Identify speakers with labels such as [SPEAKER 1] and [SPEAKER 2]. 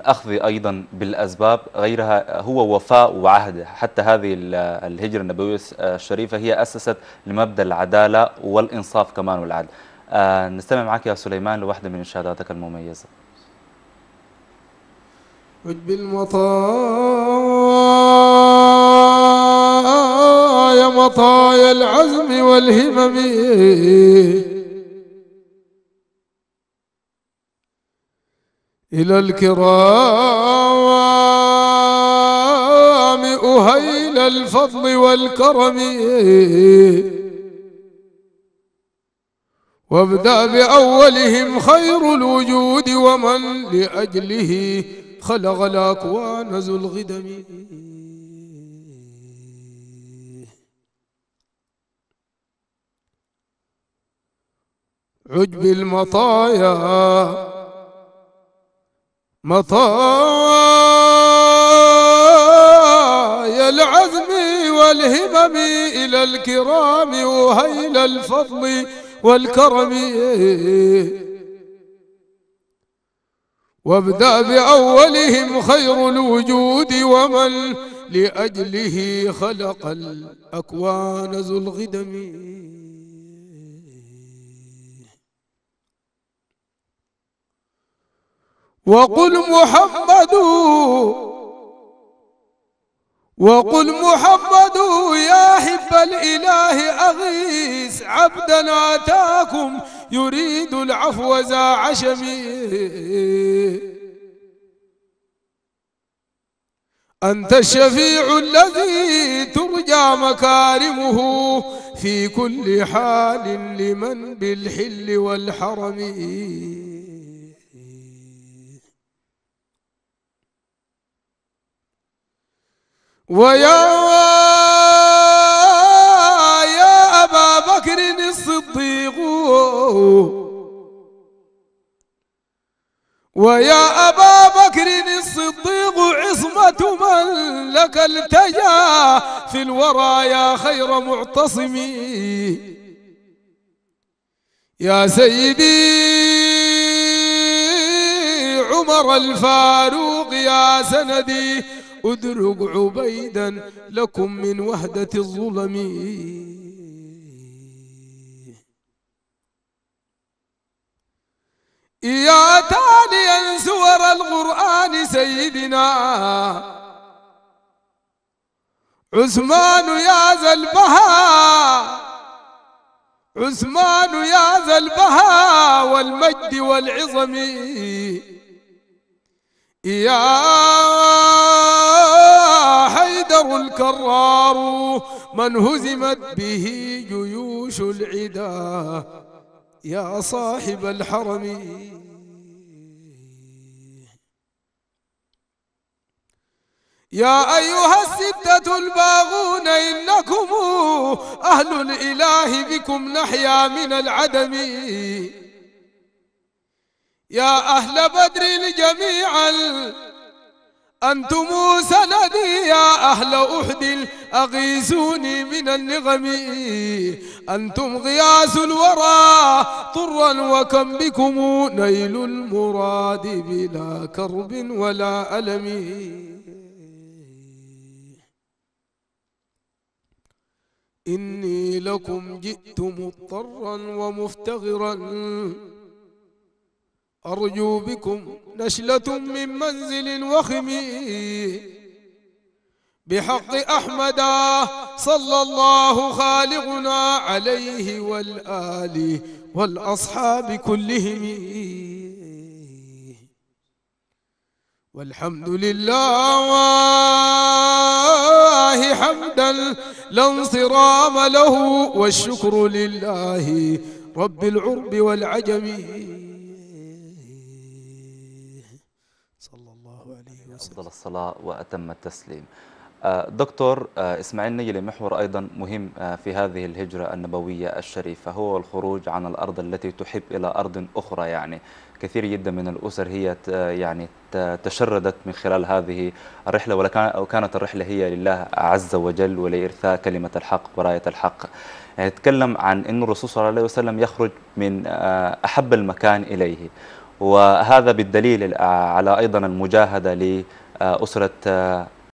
[SPEAKER 1] أخذ أيضا بالأسباب غيرها هو وفاء وعهد حتى هذه الهجرة النبوية الشريفة هي أسست لمبدأ العدالة والإنصاف كمان والعدل أه نستمع معك يا سليمان لواحدة من إنشاداتك المميزة
[SPEAKER 2] بالمطايا مطايا العزم والهمم إلى الكرام أهيل الفضل والكرم وابدأ بأولهم خير الوجود ومن لأجله خلق الأكوان ذو الغدم عجب المطايا مطايا العزم والهمم إلى الكرام وهيل الفضل والكرم وابدأ بأولهم خير الوجود ومن لأجله خلق الأكوان ذو الغدم وقل محمد وقل محمد يا حب الإله أغيث عبدا آتاكم يريد العفو ذا عشم أنت الشفيع الذي ترجى مكارمه في كل حال لمن بالحل والحرم ويا يا أبا بكر الصديق ويا أبا بكر الصديق عصمة من لك التجا في الورى يا خير معتصم يا سيدي عمر الفاروق يا سندي أدرك عبيدا لكم من وحدة الظلم يا تاليا سور القرآن سيدنا عثمان يا ذا البهاء عثمان يا ذا البهاء والمجد والعظم يا حيدر الكرار من هزمت به جيوش العدا يا صاحب الحرم يا أيها الستة الباغون إنكم أهل الإله بكم نحيا من العدم يا أهل بدر جميعا أنتم سندي يا أهل أحد أغيثوني من النغم أنتم غياث الورى طرا وكم بكم نيل المراد بلا كرب ولا ألم إني لكم جئت مضطرا ومفتغرا أرجو بكم نشلة من منزل وخمي بحق أحمد صلى الله خالقنا عليه والآل والأصحاب كلهم والحمد لله حمدا لا انصرام له والشكر لله رب العرب والعجم
[SPEAKER 1] أفضل الصلاة وأتم التسليم آه، دكتور آه، إسماعيل نيلي محور أيضا مهم آه، في هذه الهجرة النبوية الشريفة هو الخروج عن الأرض التي تحب إلى أرض أخرى يعني كثير جدا من الأسر هي يعني تشردت من خلال هذه الرحلة وكانت الرحلة هي لله عز وجل ولإرثاء كلمة الحق وراية الحق يعني يتكلم عن أن الرسول صلى الله عليه وسلم يخرج من أحب المكان إليه وهذا بالدليل آه، على أيضا المجاهدة لأسرة آه،